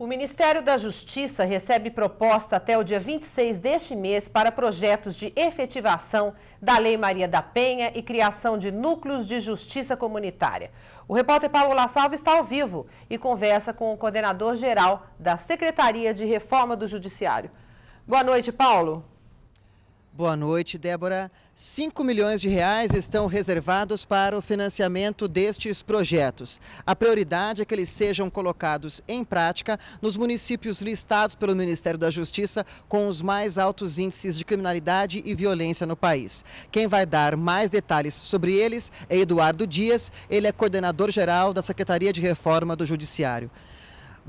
O Ministério da Justiça recebe proposta até o dia 26 deste mês para projetos de efetivação da Lei Maria da Penha e criação de núcleos de justiça comunitária. O repórter Paulo La Salve está ao vivo e conversa com o coordenador-geral da Secretaria de Reforma do Judiciário. Boa noite, Paulo. Boa noite, Débora. 5 milhões de reais estão reservados para o financiamento destes projetos. A prioridade é que eles sejam colocados em prática nos municípios listados pelo Ministério da Justiça com os mais altos índices de criminalidade e violência no país. Quem vai dar mais detalhes sobre eles é Eduardo Dias, ele é coordenador geral da Secretaria de Reforma do Judiciário.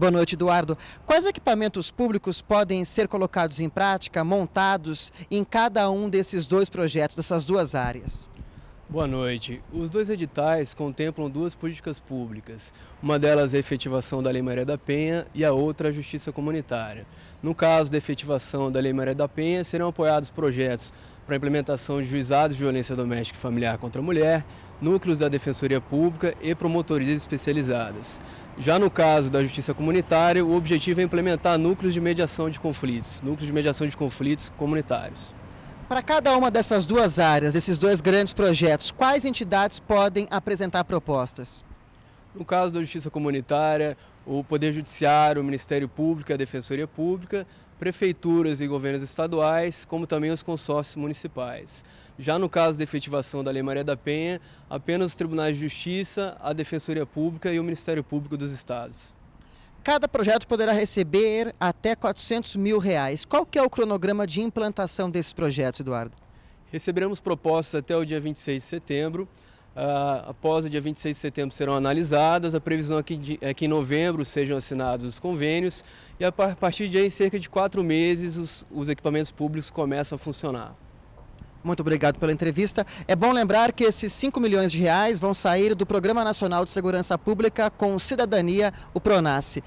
Boa noite, Eduardo. Quais equipamentos públicos podem ser colocados em prática, montados em cada um desses dois projetos, dessas duas áreas? Boa noite. Os dois editais contemplam duas políticas públicas. Uma delas é a efetivação da Lei Maria da Penha e a outra é a Justiça Comunitária. No caso da efetivação da Lei Maria da Penha, serão apoiados projetos para implementação de juizados de violência doméstica e familiar contra a mulher, núcleos da Defensoria Pública e promotorias especializadas. Já no caso da Justiça Comunitária, o objetivo é implementar núcleos de mediação de conflitos, núcleos de mediação de conflitos comunitários. Para cada uma dessas duas áreas, esses dois grandes projetos, quais entidades podem apresentar propostas? No caso da Justiça Comunitária, o Poder Judiciário, o Ministério Público, a Defensoria Pública, prefeituras e governos estaduais, como também os consórcios municipais. Já no caso da efetivação da Lei Maria da Penha, apenas os tribunais de justiça, a Defensoria Pública e o Ministério Público dos Estados. Cada projeto poderá receber até 400 mil reais. Qual que é o cronograma de implantação desses projetos, Eduardo? Receberemos propostas até o dia 26 de setembro após ah, o dia 26 de setembro serão analisadas, a previsão é que, é que em novembro sejam assinados os convênios e a partir de aí, em cerca de quatro meses, os, os equipamentos públicos começam a funcionar. Muito obrigado pela entrevista. É bom lembrar que esses 5 milhões de reais vão sair do Programa Nacional de Segurança Pública com Cidadania, o PRONASSE.